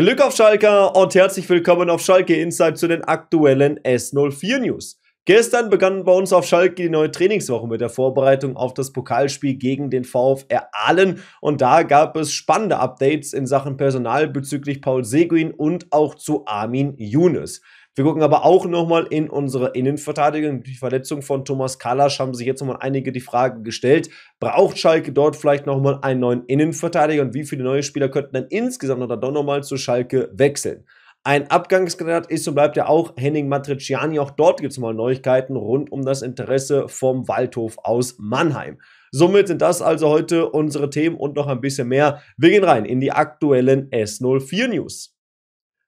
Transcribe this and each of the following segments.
Glück auf Schalke und herzlich willkommen auf Schalke Insight zu den aktuellen S04 News. Gestern begann bei uns auf Schalke die neue Trainingswoche mit der Vorbereitung auf das Pokalspiel gegen den VfR Aalen und da gab es spannende Updates in Sachen Personal bezüglich Paul Seguin und auch zu Armin Younes. Wir gucken aber auch nochmal in unsere Innenverteidigung. Die Verletzung von Thomas Kalasch haben sich jetzt nochmal einige die Frage gestellt. Braucht Schalke dort vielleicht nochmal einen neuen Innenverteidiger und wie viele neue Spieler könnten dann insgesamt oder doch nochmal zu Schalke wechseln? Ein Abgangskandidat ist und bleibt ja auch Henning Matriciani. Auch dort gibt es mal Neuigkeiten rund um das Interesse vom Waldhof aus Mannheim. Somit sind das also heute unsere Themen und noch ein bisschen mehr. Wir gehen rein in die aktuellen S04 News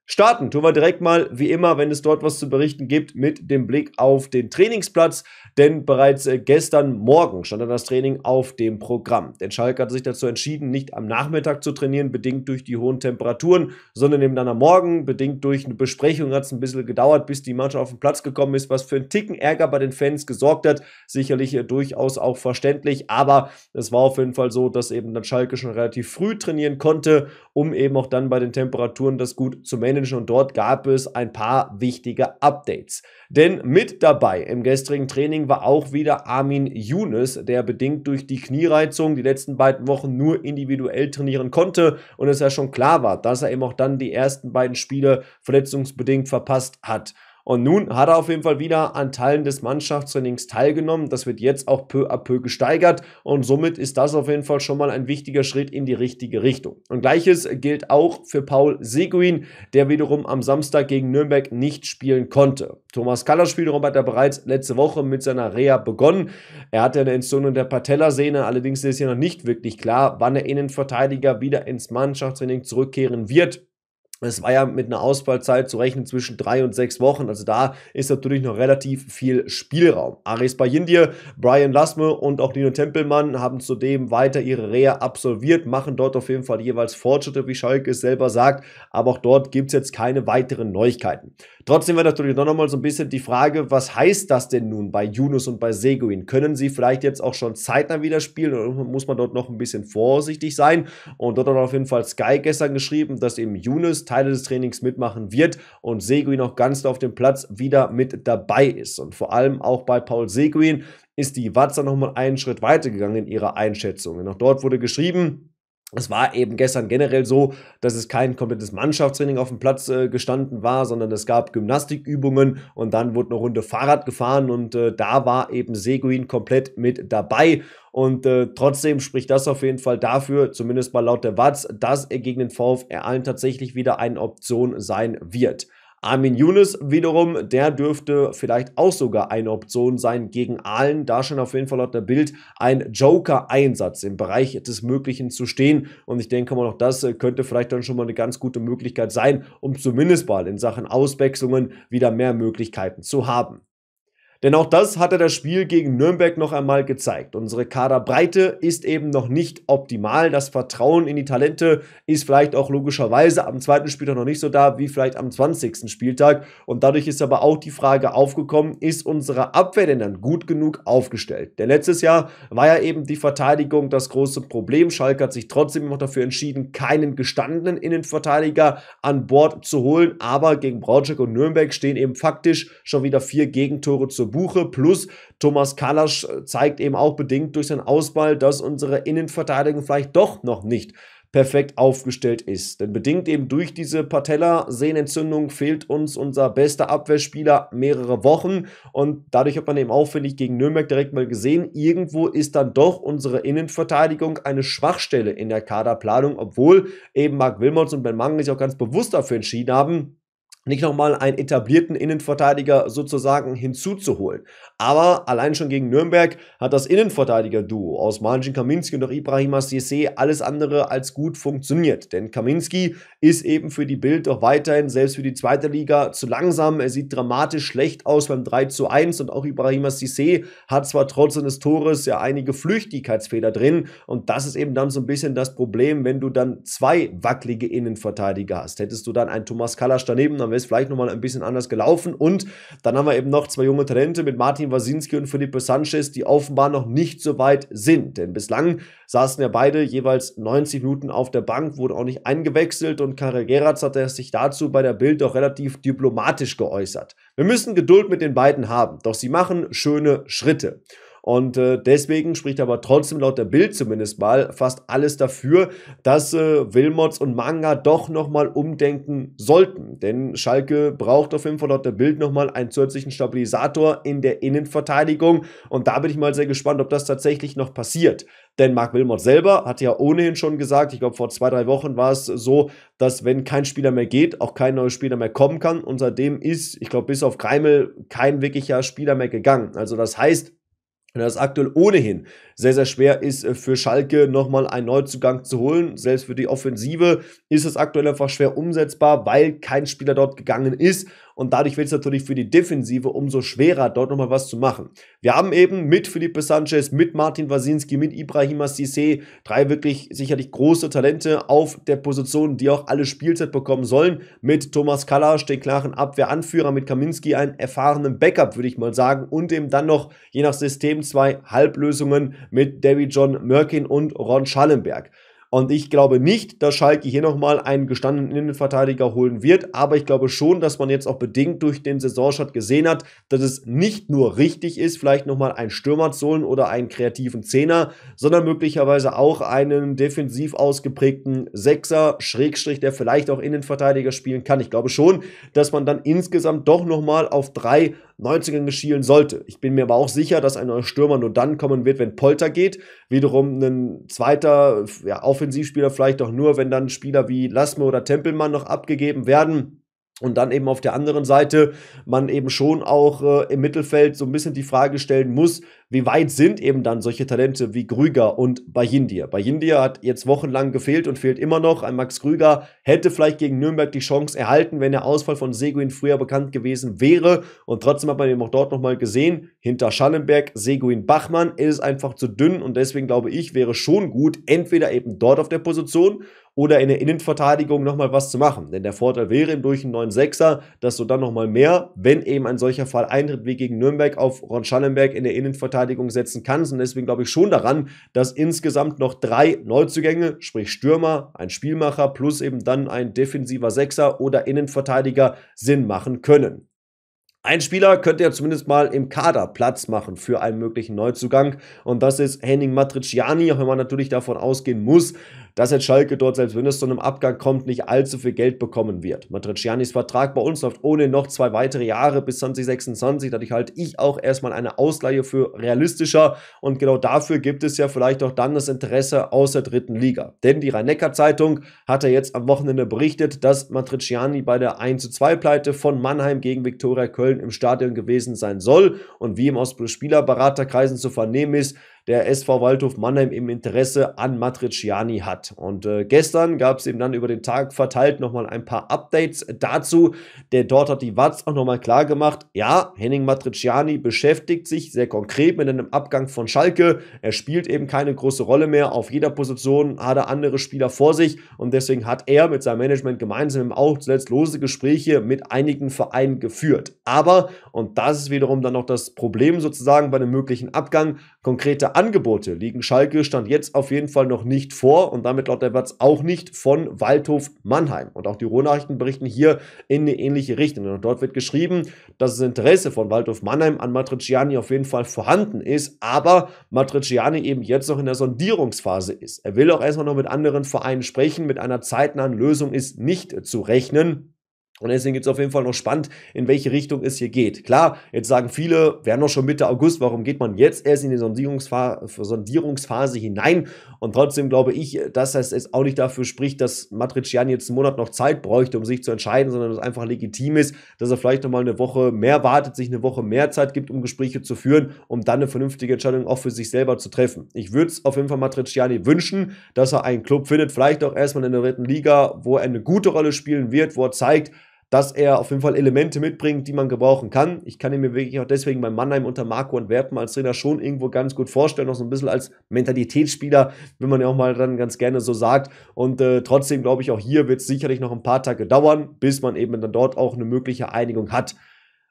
starten. Tun wir direkt mal, wie immer, wenn es dort was zu berichten gibt, mit dem Blick auf den Trainingsplatz. Denn bereits äh, gestern Morgen stand dann das Training auf dem Programm. Denn Schalke hat sich dazu entschieden, nicht am Nachmittag zu trainieren, bedingt durch die hohen Temperaturen, sondern eben dann am Morgen, bedingt durch eine Besprechung hat es ein bisschen gedauert, bis die Mannschaft auf den Platz gekommen ist, was für einen Ticken Ärger bei den Fans gesorgt hat. Sicherlich äh, durchaus auch verständlich, aber es war auf jeden Fall so, dass eben dann Schalke schon relativ früh trainieren konnte, um eben auch dann bei den Temperaturen das gut zu managen managen und dort gab es ein paar wichtige Updates. Denn mit dabei im gestrigen Training war auch wieder Armin Younes, der bedingt durch die Kniereizung die letzten beiden Wochen nur individuell trainieren konnte und es ja schon klar war, dass er eben auch dann die ersten beiden Spiele verletzungsbedingt verpasst hat. Und nun hat er auf jeden Fall wieder an Teilen des Mannschaftstrainings teilgenommen. Das wird jetzt auch peu à peu gesteigert und somit ist das auf jeden Fall schon mal ein wichtiger Schritt in die richtige Richtung. Und gleiches gilt auch für Paul Seguin, der wiederum am Samstag gegen Nürnberg nicht spielen konnte. Thomas Kallers wiederum hat er bereits letzte Woche mit seiner Reha begonnen. Er hatte eine Entzündung der Patellasehne, allerdings ist hier noch nicht wirklich klar, wann der Innenverteidiger wieder ins Mannschaftstraining zurückkehren wird. Es war ja mit einer Ausfallzeit zu rechnen zwischen drei und sechs Wochen. Also da ist natürlich noch relativ viel Spielraum. Aris Bayindir, Brian Lasme und auch Nino Tempelmann haben zudem weiter ihre Reha absolviert, machen dort auf jeden Fall jeweils Fortschritte, wie Schalke es selber sagt. Aber auch dort gibt es jetzt keine weiteren Neuigkeiten. Trotzdem wäre natürlich noch mal so ein bisschen die Frage, was heißt das denn nun bei Yunus und bei Seguin? Können sie vielleicht jetzt auch schon zeitnah wieder spielen oder muss man dort noch ein bisschen vorsichtig sein? Und dort hat auf jeden Fall Sky gestern geschrieben, dass eben Yunus Teile des Trainings mitmachen wird und Seguin auch ganz auf dem Platz wieder mit dabei ist. Und vor allem auch bei Paul Seguin ist die Watzer nochmal einen Schritt weitergegangen in ihrer Einschätzung. Denn auch dort wurde geschrieben, es war eben gestern generell so, dass es kein komplettes Mannschaftstraining auf dem Platz äh, gestanden war, sondern es gab Gymnastikübungen und dann wurde eine Runde Fahrrad gefahren und äh, da war eben Seguin komplett mit dabei. Und äh, trotzdem spricht das auf jeden Fall dafür, zumindest mal laut der Watz, dass er gegen den VfR allen tatsächlich wieder eine Option sein wird. Armin Younes wiederum, der dürfte vielleicht auch sogar eine Option sein gegen Aalen, da schon auf jeden Fall laut der Bild ein Joker-Einsatz im Bereich des Möglichen zu stehen. Und ich denke mal, auch das äh, könnte vielleicht dann schon mal eine ganz gute Möglichkeit sein, um zumindest mal in Sachen Auswechslungen wieder mehr Möglichkeiten zu haben. Denn auch das hatte das Spiel gegen Nürnberg noch einmal gezeigt. Unsere Kaderbreite ist eben noch nicht optimal. Das Vertrauen in die Talente ist vielleicht auch logischerweise am zweiten Spieltag noch nicht so da wie vielleicht am 20. Spieltag. Und dadurch ist aber auch die Frage aufgekommen, ist unsere Abwehr denn dann gut genug aufgestellt? Denn letztes Jahr war ja eben die Verteidigung das große Problem. Schalke hat sich trotzdem noch dafür entschieden, keinen gestandenen Innenverteidiger an Bord zu holen. Aber gegen Braunschweig und Nürnberg stehen eben faktisch schon wieder vier Gegentore zur Buche. Plus Thomas Kalasch äh, zeigt eben auch bedingt durch seinen Ausball, dass unsere Innenverteidigung vielleicht doch noch nicht perfekt aufgestellt ist. Denn bedingt eben durch diese Patella-Sehnenentzündung fehlt uns unser bester Abwehrspieler mehrere Wochen und dadurch hat man eben auch, finde ich, gegen Nürnberg direkt mal gesehen, irgendwo ist dann doch unsere Innenverteidigung eine Schwachstelle in der Kaderplanung, obwohl eben Marc Wilmots und Ben Mangel sich auch ganz bewusst dafür entschieden haben, nicht nochmal einen etablierten Innenverteidiger sozusagen hinzuzuholen. Aber allein schon gegen Nürnberg hat das Innenverteidiger-Duo aus Marcin Kaminski und auch Ibrahima Sissé alles andere als gut funktioniert. Denn Kaminski ist eben für die Bild doch weiterhin, selbst für die zweite Liga, zu langsam. Er sieht dramatisch schlecht aus beim 3 zu 1 und auch Ibrahima Sissé hat zwar trotz seines Tores ja einige Flüchtigkeitsfehler drin und das ist eben dann so ein bisschen das Problem, wenn du dann zwei wackelige Innenverteidiger hast. Hättest du dann einen Thomas Kallasch daneben, dann wäre es vielleicht nochmal ein bisschen anders gelaufen. Und dann haben wir eben noch zwei junge Talente mit Martin Wasinski und Felipe Sanchez, die offenbar noch nicht so weit sind. Denn bislang saßen ja beide jeweils 90 Minuten auf der Bank, wurden auch nicht eingewechselt und Karel Geratz hat sich dazu bei der Bild auch relativ diplomatisch geäußert. Wir müssen Geduld mit den beiden haben, doch sie machen schöne Schritte. Und äh, deswegen spricht aber trotzdem laut der Bild zumindest mal fast alles dafür, dass äh, Wilmots und Manga doch nochmal umdenken sollten. Denn Schalke braucht auf jeden Fall laut der Bild nochmal einen zusätzlichen Stabilisator in der Innenverteidigung. Und da bin ich mal sehr gespannt, ob das tatsächlich noch passiert. Denn Marc Wilmot selber hat ja ohnehin schon gesagt, ich glaube vor zwei, drei Wochen war es so, dass wenn kein Spieler mehr geht, auch kein neuer Spieler mehr kommen kann. Und seitdem ist, ich glaube, bis auf Kreimel kein wirklicher Spieler mehr gegangen. Also das heißt, und das aktuell ohnehin sehr, sehr schwer ist, äh, für Schalke nochmal einen Neuzugang zu holen. Selbst für die Offensive ist es aktuell einfach schwer umsetzbar, weil kein Spieler dort gegangen ist. Und dadurch wird es natürlich für die Defensive umso schwerer, dort nochmal was zu machen. Wir haben eben mit Felipe Sanchez, mit Martin Wasinski, mit Ibrahima Sissé drei wirklich sicherlich große Talente auf der Position, die auch alle Spielzeit bekommen sollen. Mit Thomas Kalasch, den klaren Abwehranführer, mit Kaminski einen erfahrenen Backup, würde ich mal sagen. Und eben dann noch, je nach System, zwei Halblösungen mit David John Merkin und Ron Schallenberg. Und ich glaube nicht, dass Schalke hier nochmal einen gestandenen Innenverteidiger holen wird. Aber ich glaube schon, dass man jetzt auch bedingt durch den Saisonstart gesehen hat, dass es nicht nur richtig ist, vielleicht nochmal einen Stürmer zu holen oder einen kreativen Zehner, sondern möglicherweise auch einen defensiv ausgeprägten Sechser, Schrägstrich, der vielleicht auch Innenverteidiger spielen kann. Ich glaube schon, dass man dann insgesamt doch nochmal auf drei 90ern geschielen sollte. Ich bin mir aber auch sicher, dass ein neuer Stürmer nur dann kommen wird, wenn Polter geht. Wiederum ein zweiter ja, Offensivspieler vielleicht auch nur, wenn dann Spieler wie Lasme oder Tempelmann noch abgegeben werden. Und dann eben auf der anderen Seite man eben schon auch äh, im Mittelfeld so ein bisschen die Frage stellen muss, wie weit sind eben dann solche Talente wie Grüger und Bayindir? Bayindir hat jetzt wochenlang gefehlt und fehlt immer noch. Ein Max Grüger hätte vielleicht gegen Nürnberg die Chance erhalten, wenn der Ausfall von Seguin früher bekannt gewesen wäre. Und trotzdem hat man eben auch dort nochmal gesehen, hinter Schallenberg, Seguin Bachmann ist einfach zu dünn. Und deswegen glaube ich, wäre schon gut, entweder eben dort auf der Position oder in der Innenverteidigung nochmal was zu machen. Denn der Vorteil wäre durch einen neuen Sechser, dass du dann nochmal mehr, wenn eben ein solcher Fall eintritt wie gegen Nürnberg, auf Ron Schallenberg in der Innenverteidigung setzen kannst. Und deswegen glaube ich schon daran, dass insgesamt noch drei Neuzugänge, sprich Stürmer, ein Spielmacher plus eben dann ein defensiver Sechser oder Innenverteidiger Sinn machen können. Ein Spieler könnte ja zumindest mal im Kader Platz machen für einen möglichen Neuzugang und das ist Henning Matriciani, auch wenn man natürlich davon ausgehen muss, dass jetzt Schalke dort, selbst wenn es zu einem Abgang kommt, nicht allzu viel Geld bekommen wird. Matricianis Vertrag bei uns läuft ohne noch zwei weitere Jahre bis 2026, dadurch halte ich auch erstmal eine Ausleihe für realistischer und genau dafür gibt es ja vielleicht auch dann das Interesse aus der dritten Liga. Denn die Rhein-Neckar-Zeitung hat ja jetzt am Wochenende berichtet, dass Matriciani bei der 1-2-Pleite von Mannheim gegen Viktoria Köln Köln im Stadion gewesen sein soll. Und wie ihm aus Spielerberaterkreisen zu vernehmen ist, der SV Waldhof Mannheim im Interesse an Matriciani hat. Und äh, gestern gab es eben dann über den Tag verteilt nochmal ein paar Updates dazu. Der dort hat die Watz auch nochmal klar gemacht, ja, Henning Matriciani beschäftigt sich sehr konkret mit einem Abgang von Schalke. Er spielt eben keine große Rolle mehr. Auf jeder Position hat er andere Spieler vor sich und deswegen hat er mit seinem Management gemeinsam auch zuletzt lose Gespräche mit einigen Vereinen geführt. Aber, und das ist wiederum dann noch das Problem sozusagen bei einem möglichen Abgang, konkrete Angebote liegen Schalke stand jetzt auf jeden Fall noch nicht vor und damit laut der Platz auch nicht von Waldhof Mannheim. Und auch die Ruhrnachrichten berichten hier in eine ähnliche Richtung. Und dort wird geschrieben, dass das Interesse von Waldhof Mannheim an Matriciani auf jeden Fall vorhanden ist, aber Matriciani eben jetzt noch in der Sondierungsphase ist. Er will auch erstmal noch mit anderen Vereinen sprechen, mit einer zeitnahen Lösung ist nicht zu rechnen. Und deswegen gibt es auf jeden Fall noch spannend, in welche Richtung es hier geht. Klar, jetzt sagen viele, wir haben noch schon Mitte August, warum geht man jetzt erst in die Sondierungsphase, Sondierungsphase hinein? Und trotzdem glaube ich, dass es auch nicht dafür spricht, dass Matriciani jetzt einen Monat noch Zeit bräuchte, um sich zu entscheiden, sondern dass es einfach legitim ist, dass er vielleicht nochmal eine Woche mehr wartet, sich eine Woche mehr Zeit gibt, um Gespräche zu führen, um dann eine vernünftige Entscheidung auch für sich selber zu treffen. Ich würde es auf jeden Fall Matriciani wünschen, dass er einen Club findet, vielleicht auch erstmal in der dritten Liga, wo er eine gute Rolle spielen wird, wo er zeigt, dass er auf jeden Fall Elemente mitbringt, die man gebrauchen kann. Ich kann ihn mir wirklich auch deswegen bei Mannheim unter Marco Antwerpen als Trainer schon irgendwo ganz gut vorstellen, noch so ein bisschen als Mentalitätsspieler, wenn man ja auch mal dann ganz gerne so sagt. Und äh, trotzdem glaube ich, auch hier wird es sicherlich noch ein paar Tage dauern, bis man eben dann dort auch eine mögliche Einigung hat.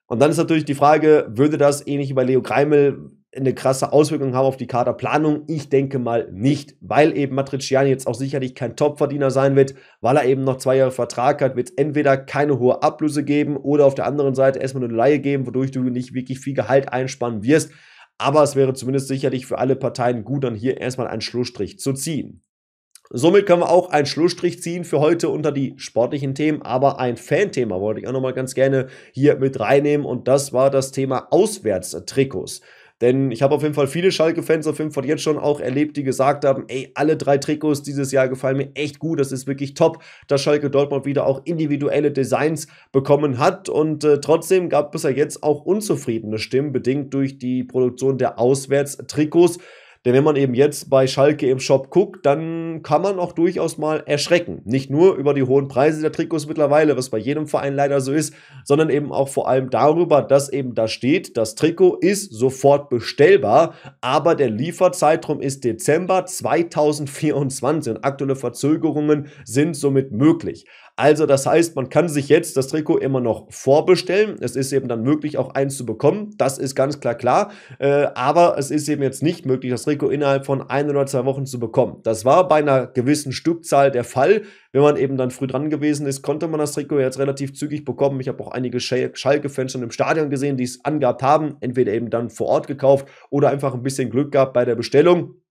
Und dann ist natürlich die Frage, würde das ähnlich wie bei Leo Kreimel eine krasse Auswirkung haben auf die Kaderplanung? Ich denke mal nicht, weil eben Matriciani jetzt auch sicherlich kein Topverdiener sein wird, weil er eben noch zwei Jahre Vertrag hat, wird es entweder keine hohe Ablöse geben oder auf der anderen Seite erstmal eine Laie geben, wodurch du nicht wirklich viel Gehalt einsparen wirst. Aber es wäre zumindest sicherlich für alle Parteien gut, dann hier erstmal einen Schlussstrich zu ziehen. Somit können wir auch einen Schlussstrich ziehen für heute unter die sportlichen Themen, aber ein Fanthema wollte ich auch nochmal ganz gerne hier mit reinnehmen und das war das Thema Auswärtstrikots. Denn ich habe auf jeden Fall viele Schalke-Fans auf jeden Fall jetzt schon auch erlebt, die gesagt haben, ey, alle drei Trikots dieses Jahr gefallen mir echt gut. Das ist wirklich top, dass Schalke Dortmund wieder auch individuelle Designs bekommen hat. Und äh, trotzdem gab es ja jetzt auch unzufriedene Stimmen, bedingt durch die Produktion der Auswärtstrikots. Denn wenn man eben jetzt bei Schalke im Shop guckt, dann kann man auch durchaus mal erschrecken. Nicht nur über die hohen Preise der Trikots mittlerweile, was bei jedem Verein leider so ist, sondern eben auch vor allem darüber, dass eben da steht, das Trikot ist sofort bestellbar, aber der Lieferzeitraum ist Dezember 2024 und aktuelle Verzögerungen sind somit möglich. Also das heißt, man kann sich jetzt das Trikot immer noch vorbestellen. Es ist eben dann möglich, auch eins zu bekommen. Das ist ganz klar klar. Äh, aber es ist eben jetzt nicht möglich, das Trikot innerhalb von ein oder zwei Wochen zu bekommen. Das war bei einer gewissen Stückzahl der Fall. Wenn man eben dann früh dran gewesen ist, konnte man das Trikot jetzt relativ zügig bekommen. Ich habe auch einige Schalke-Fans schon im Stadion gesehen, die es angehabt haben. Entweder eben dann vor Ort gekauft oder einfach ein bisschen Glück gehabt bei der Bestellung.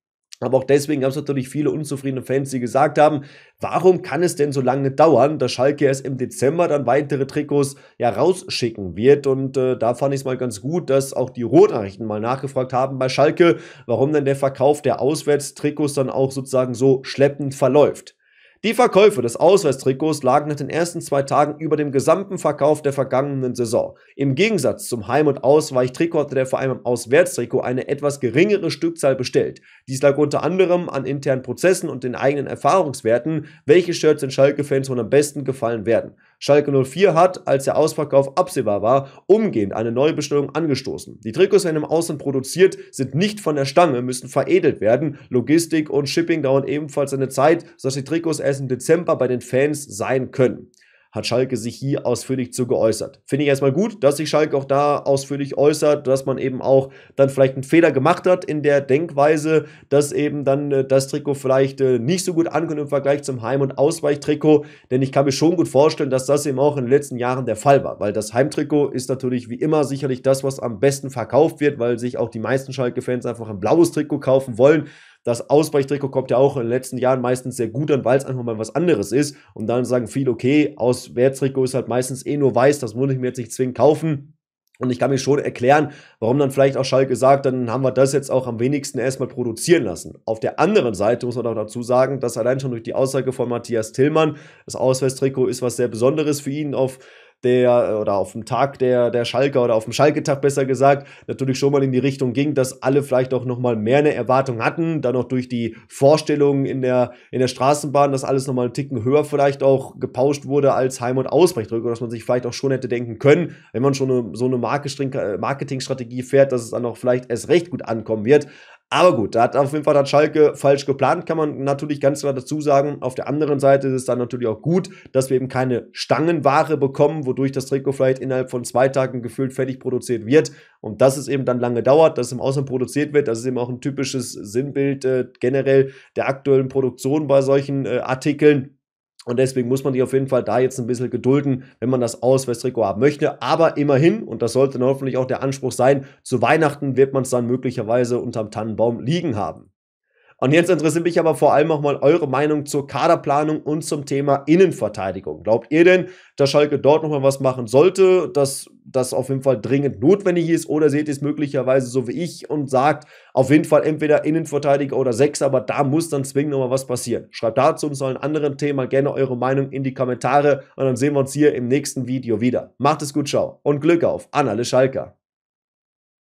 Aber auch deswegen gab es natürlich viele unzufriedene Fans, die gesagt haben, warum kann es denn so lange dauern, dass Schalke erst im Dezember dann weitere Trikots ja rausschicken wird. Und äh, da fand ich es mal ganz gut, dass auch die Rotnachrichten mal nachgefragt haben bei Schalke, warum denn der Verkauf der Auswärtstrikots dann auch sozusagen so schleppend verläuft. Die Verkäufe des Auswärtstrikots lagen nach den ersten zwei Tagen über dem gesamten Verkauf der vergangenen Saison. Im Gegensatz zum Heim- und Ausweichtrikot hatte der Verein im Auswärtstrikot eine etwas geringere Stückzahl bestellt. Dies lag unter anderem an internen Prozessen und den eigenen Erfahrungswerten, welche Shirts den Schalke-Fans wohl am besten gefallen werden. Schalke 04 hat, als der Ausverkauf absehbar war, umgehend eine neue Bestellung angestoßen. Die Trikots werden im Ausland produziert, sind nicht von der Stange, müssen veredelt werden. Logistik und Shipping dauern ebenfalls eine Zeit, sodass die Trikots erst im Dezember bei den Fans sein können hat Schalke sich hier ausführlich zu geäußert. Finde ich erstmal gut, dass sich Schalke auch da ausführlich äußert, dass man eben auch dann vielleicht einen Fehler gemacht hat in der Denkweise, dass eben dann äh, das Trikot vielleicht äh, nicht so gut ankommt im Vergleich zum Heim- und Ausweichtrikot. Denn ich kann mir schon gut vorstellen, dass das eben auch in den letzten Jahren der Fall war, weil das Heimtrikot ist natürlich wie immer sicherlich das, was am besten verkauft wird, weil sich auch die meisten Schalke-Fans einfach ein blaues Trikot kaufen wollen. Das Ausweichtrikot kommt ja auch in den letzten Jahren meistens sehr gut an, weil es einfach mal was anderes ist. Und dann sagen viele, okay, Auswärtstrikot ist halt meistens eh nur weiß, das muss ich mir jetzt nicht zwingend kaufen. Und ich kann mir schon erklären, warum dann vielleicht auch Schalke sagt, dann haben wir das jetzt auch am wenigsten erstmal produzieren lassen. Auf der anderen Seite muss man auch dazu sagen, dass allein schon durch die Aussage von Matthias Tillmann, das Auswärtstrikot ist was sehr Besonderes für ihn auf der äh, oder auf dem Tag der, der Schalker oder auf dem Schalketag besser gesagt, natürlich schon mal in die Richtung ging, dass alle vielleicht auch nochmal mehr eine Erwartung hatten, dann auch durch die Vorstellungen in der, in der Straßenbahn, dass alles nochmal einen Ticken höher vielleicht auch gepauscht wurde als Heim- und Ausbrechdrücke, dass man sich vielleicht auch schon hätte denken können, wenn man schon eine, so eine Marketingstrategie fährt, dass es dann auch vielleicht erst recht gut ankommen wird. Aber gut, da hat auf jeden Fall dann Schalke falsch geplant, kann man natürlich ganz klar dazu sagen. Auf der anderen Seite ist es dann natürlich auch gut, dass wir eben keine Stangenware bekommen, wodurch das Trikot vielleicht innerhalb von zwei Tagen gefühlt fertig produziert wird. Und dass es eben dann lange dauert, dass es im Ausland produziert wird, das ist eben auch ein typisches Sinnbild äh, generell der aktuellen Produktion bei solchen äh, Artikeln und deswegen muss man die auf jeden Fall da jetzt ein bisschen gedulden, wenn man das Auswärtstrikot haben möchte. Aber immerhin, und das sollte dann hoffentlich auch der Anspruch sein, zu Weihnachten wird man es dann möglicherweise unterm Tannenbaum liegen haben. Und jetzt interessiert mich aber vor allem auch mal eure Meinung zur Kaderplanung und zum Thema Innenverteidigung. Glaubt ihr denn, dass Schalke dort nochmal was machen sollte, dass das auf jeden Fall dringend notwendig ist oder seht ihr es möglicherweise so wie ich und sagt auf jeden Fall entweder Innenverteidiger oder Sechs, aber da muss dann zwingend nochmal was passieren. Schreibt dazu und zu einem anderen Thema gerne eure Meinung in die Kommentare und dann sehen wir uns hier im nächsten Video wieder. Macht es gut, ciao und Glück auf, Anna Le Schalker.